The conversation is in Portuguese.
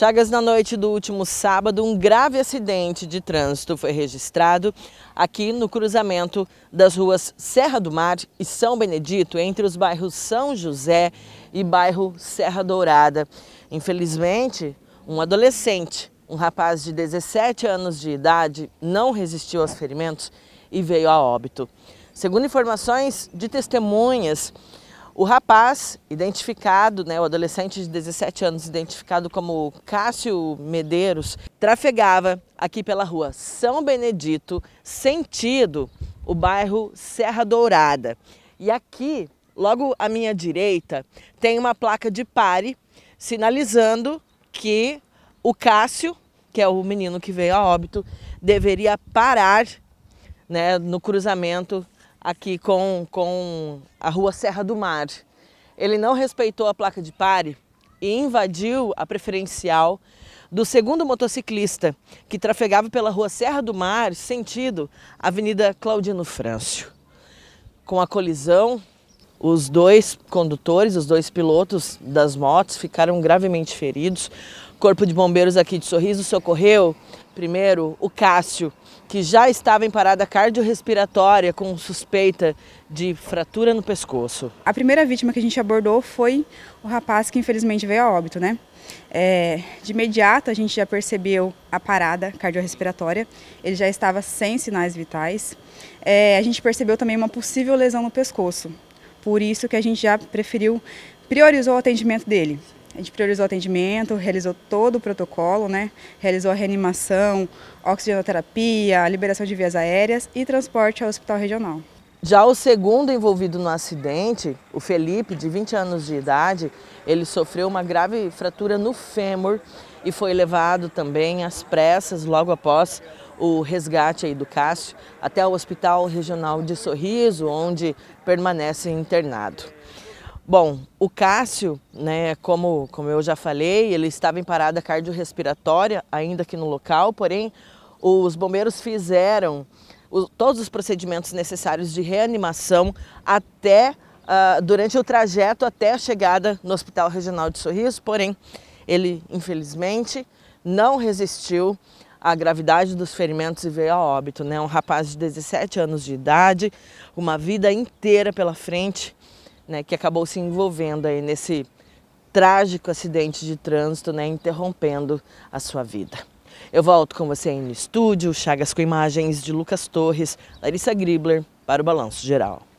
Chagas, na noite do último sábado, um grave acidente de trânsito foi registrado aqui no cruzamento das ruas Serra do Mar e São Benedito, entre os bairros São José e bairro Serra Dourada. Infelizmente, um adolescente, um rapaz de 17 anos de idade, não resistiu aos ferimentos e veio a óbito. Segundo informações de testemunhas, o rapaz, identificado, né, o adolescente de 17 anos, identificado como Cássio Medeiros, trafegava aqui pela rua São Benedito, sentido o bairro Serra Dourada. E aqui, logo à minha direita, tem uma placa de pare sinalizando que o Cássio, que é o menino que veio a óbito, deveria parar né, no cruzamento aqui com, com a rua Serra do Mar. Ele não respeitou a placa de pare e invadiu a preferencial do segundo motociclista que trafegava pela rua Serra do Mar, sentido Avenida Claudino Frâncio. Com a colisão, os dois condutores, os dois pilotos das motos ficaram gravemente feridos. Corpo de Bombeiros aqui de Sorriso socorreu primeiro o Cássio, que já estava em parada cardiorrespiratória com suspeita de fratura no pescoço. A primeira vítima que a gente abordou foi o rapaz que infelizmente veio a óbito, né? É, de imediato a gente já percebeu a parada cardiorrespiratória, ele já estava sem sinais vitais. É, a gente percebeu também uma possível lesão no pescoço, por isso que a gente já preferiu, priorizou o atendimento dele gente priorizou o atendimento, realizou todo o protocolo, né? Realizou a reanimação, oxigenoterapia, liberação de vias aéreas e transporte ao hospital regional. Já o segundo envolvido no acidente, o Felipe, de 20 anos de idade, ele sofreu uma grave fratura no fêmur e foi levado também às pressas, logo após o resgate aí do Cássio, até o Hospital Regional de Sorriso, onde permanece internado. Bom, o Cássio, né, como, como eu já falei, ele estava em parada cardiorrespiratória, ainda aqui no local, porém os bombeiros fizeram o, todos os procedimentos necessários de reanimação até uh, durante o trajeto até a chegada no Hospital Regional de Sorriso, porém ele infelizmente não resistiu à gravidade dos ferimentos e veio a óbito, né? Um rapaz de 17 anos de idade, uma vida inteira pela frente né, que acabou se envolvendo aí nesse trágico acidente de trânsito, né, interrompendo a sua vida. Eu volto com você aí no estúdio, Chagas com imagens de Lucas Torres, Larissa Gribler, para o Balanço Geral.